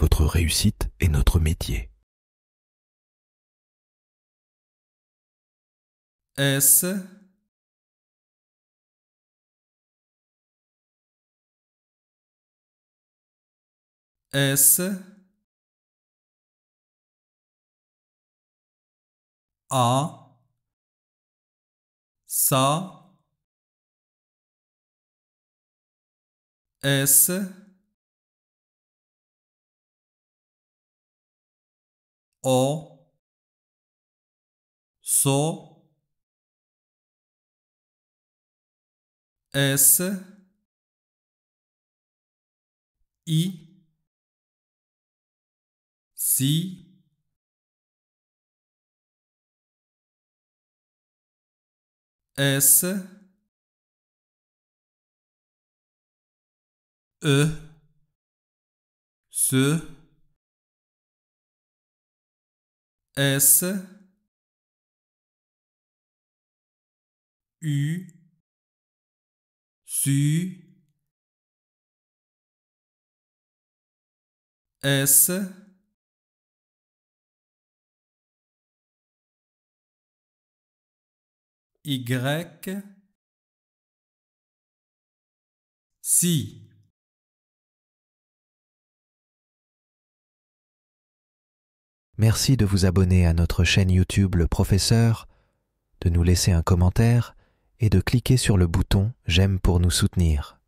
Votre réussite est notre métier. S A S o so s i si S E S S U SU S Y c Merci de vous abonner à notre chaîne YouTube Le Professeur, de nous laisser un commentaire et de cliquer sur le bouton J'aime pour nous soutenir.